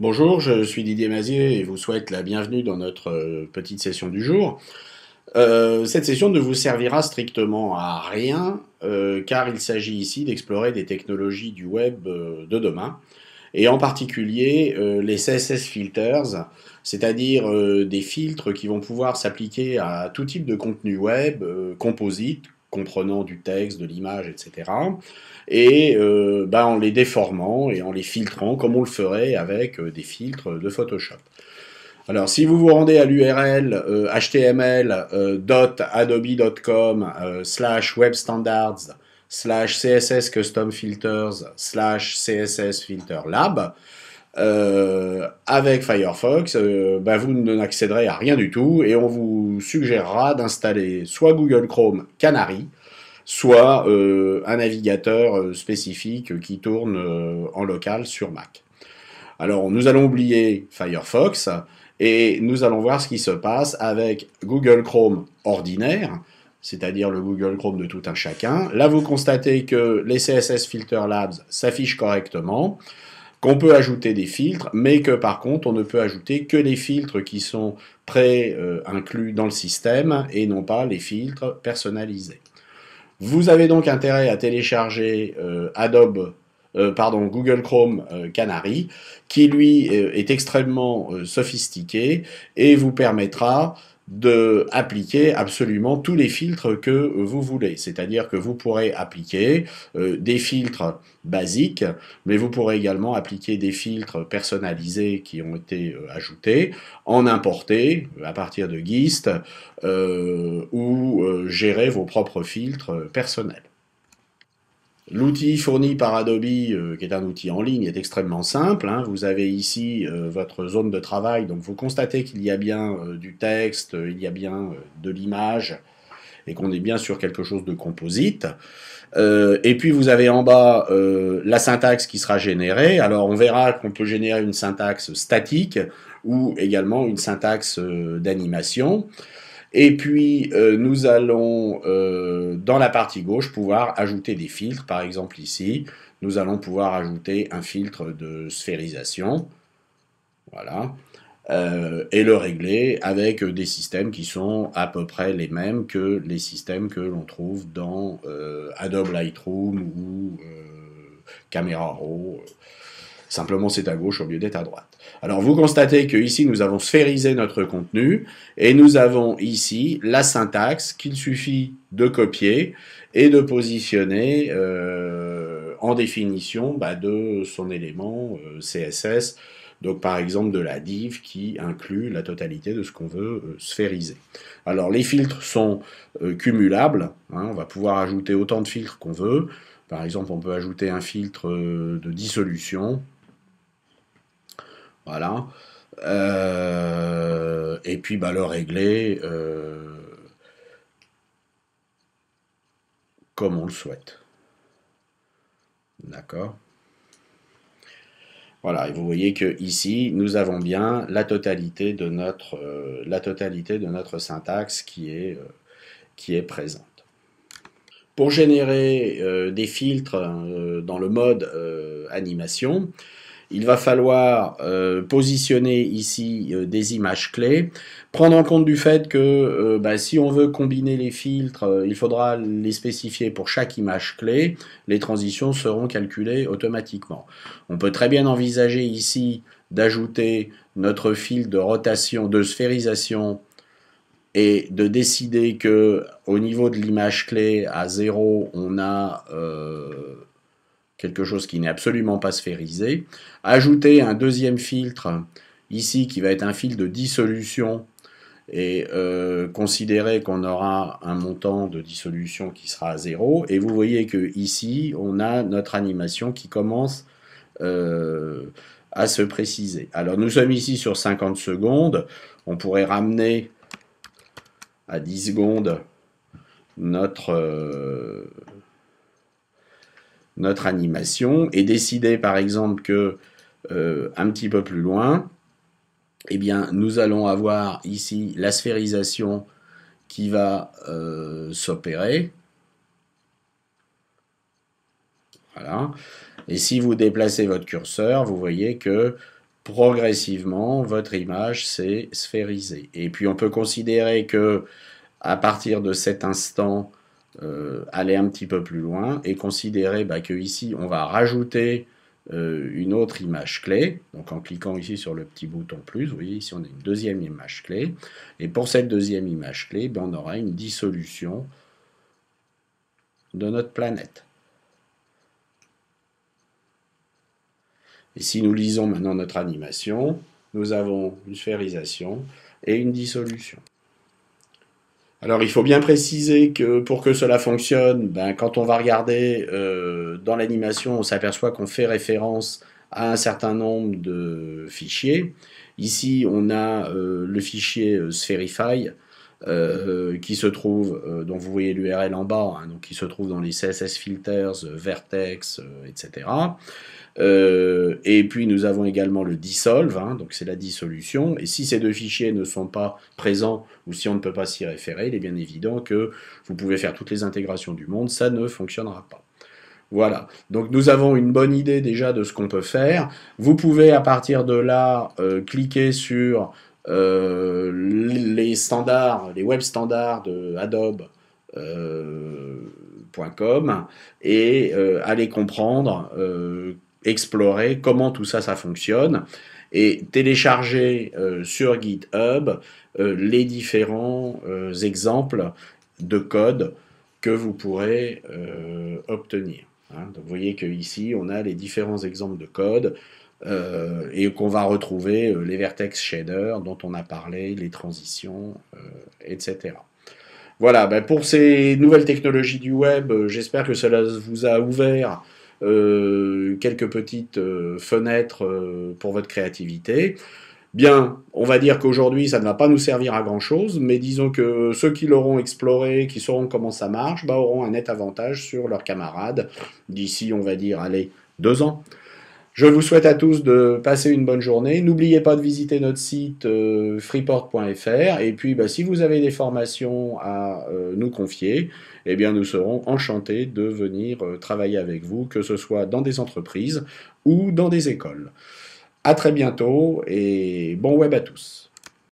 Bonjour, je suis Didier Mazier et vous souhaite la bienvenue dans notre euh, petite session du jour. Euh, cette session ne vous servira strictement à rien euh, car il s'agit ici d'explorer des technologies du web de demain et en particulier les CSS filters, c'est-à-dire des filtres qui vont pouvoir s'appliquer à tout type de contenu web, composite, comprenant du texte, de l'image, etc. Et euh, bah, en les déformant et en les filtrant comme on le ferait avec euh, des filtres de Photoshop. Alors, si vous vous rendez à l'URL html.adobe.com euh, slash webstandards slash csscustomfilters slash Lab euh, avec Firefox, euh, bah, vous n'accéderez à rien du tout et on vous suggérera d'installer soit Google Chrome Canary, soit euh, un navigateur spécifique qui tourne en local sur Mac. Alors nous allons oublier Firefox et nous allons voir ce qui se passe avec Google Chrome ordinaire, c'est-à-dire le Google Chrome de tout un chacun. Là vous constatez que les CSS Filter Labs s'affichent correctement qu'on peut ajouter des filtres, mais que par contre on ne peut ajouter que les filtres qui sont pré-inclus euh, dans le système et non pas les filtres personnalisés. Vous avez donc intérêt à télécharger euh, Adobe euh, pardon, Google Chrome Canary, qui lui est extrêmement sophistiqué et vous permettra de appliquer absolument tous les filtres que vous voulez. C'est-à-dire que vous pourrez appliquer euh, des filtres basiques, mais vous pourrez également appliquer des filtres personnalisés qui ont été euh, ajoutés, en importer euh, à partir de GIST ou gérer vos propres filtres personnels. L'outil fourni par Adobe, euh, qui est un outil en ligne, est extrêmement simple. Hein. Vous avez ici euh, votre zone de travail, donc vous constatez qu'il y a bien euh, du texte, il y a bien de l'image, et qu'on est bien sur quelque chose de composite. et puis vous avez en bas la syntaxe qui sera générée. Alors on verra qu'on peut générer une syntaxe statique ou également une syntaxe d'animation. Et puis, euh, nous allons, euh, dans la partie gauche, pouvoir ajouter des filtres. Par exemple, ici, nous allons pouvoir ajouter un filtre de sphérisation. Voilà. Euh, et le régler avec des systèmes qui sont à peu près les mêmes que les systèmes que l'on trouve dans Adobe Lightroom ou Camera Raw. Simplement, c'est à gauche au lieu d'être à droite. Alors, vous constatez que ici, nous avons sphérisé notre contenu et nous avons ici la syntaxe qu'il suffit de copier et de positionner euh, en définition bah, de son élément euh, CSS. Donc par exemple de la div qui inclut la totalité de ce qu'on veut euh, sphériser. Alors les filtres sont cumulables, hein. on va pouvoir ajouter autant de filtres qu'on veut. Par exemple on peut ajouter un filtre de dissolution, voilà. Euh, et puis bah, le régler euh, comme on le souhaite. D'accord Voilà, et vous voyez que ici, nous avons bien la totalité de notre, euh, la totalité de notre syntaxe qui est, qui est présente. Pour générer des filtres hein, dans le mode animation, il va falloir euh, positionner ici euh, des images clés, prendre en compte du fait que euh, bah, si on veut combiner les filtres, il faudra les spécifier pour chaque image clé, les transitions seront calculées automatiquement. On peut très bien envisager ici d'ajouter notre fil de rotation, de sphérisation, et de décider que au niveau de l'image clé à 0, on a quelque chose qui n'est absolument pas sphérisé. Ajouter un deuxième filtre ici qui va être un fil de dissolution et euh, considérer qu'on aura un montant de dissolution qui sera à zéro, Et vous voyez que ici, on a notre animation qui commence euh, à se préciser. Alors nous sommes ici sur 50 secondes. On pourrait ramener à 10 secondes notre, euh, notre animation et décider par exemple que euh, un petit peu plus loin, eh bien, nous allons avoir ici la sphérisation qui va euh, s'opérer. Voilà. Et si vous déplacez votre curseur, vous voyez que progressivement, votre image s'est sphérisée. Et puis on peut considérer que à partir de cet instant, euh, aller un petit peu plus loin et considérer bah, que ici on va rajouter euh, une autre image clé. Donc en cliquant ici sur le petit bouton plus, vous voyez ici on a une deuxième image clé. Et pour cette deuxième image clé, ben, on aura une dissolution de notre planète. Et si nous lisons maintenant notre animation, nous avons une sphérisation et une dissolution. Alors il faut bien préciser que pour que cela fonctionne, ben, quand on va regarder euh, dans l'animation, on s'aperçoit qu'on fait référence à un certain nombre de fichiers. Ici, on a euh, le fichier euh, Spherify euh, euh, qui se trouve, euh, dont vous voyez l'URL en bas, hein, donc qui se trouve dans les CSS filters, Vertex, etc. et puis nous avons également le dissolve, hein, donc c'est la dissolution. Et si ces deux fichiers ne sont pas présents ou si on ne peut pas s'y référer, il est bien évident que vous pouvez faire toutes les intégrations du monde, ça ne fonctionnera pas. Voilà, donc nous avons une bonne idée déjà de ce qu'on peut faire. Vous pouvez à partir de là cliquer sur euh, les standards, les web standards de adobe.com euh, et euh, aller comprendre, explorer comment tout ça, ça fonctionne et télécharger sur GitHub les différents exemples de code que vous pourrez obtenir. Hein. vous voyez qu'ici, on a les différents exemples de code euh, et qu'on va retrouver euh, les vertex shaders dont on a parlé, les transitions, euh, etc. Voilà, ben, pour ces nouvelles technologies du web, j'espère que cela vous a ouvert quelques petites fenêtres pour votre créativité. Bien, on va dire qu'aujourd'hui, ça ne va pas nous servir à grand-chose, mais disons que ceux qui l'auront exploré, qui sauront comment ça marche, ben, auront un net avantage sur leurs camarades d'ici, on va dire, allez, deux ans. Je vous souhaite à tous de passer une bonne journée. N'oubliez pas de visiter notre site euh, freeport.fr. Et puis, bah, si vous avez des formations à euh, nous confier, eh bien, nous serons enchantés de venir euh, travailler avec vous, que ce soit dans des entreprises ou dans des écoles. À très bientôt et bon web à tous.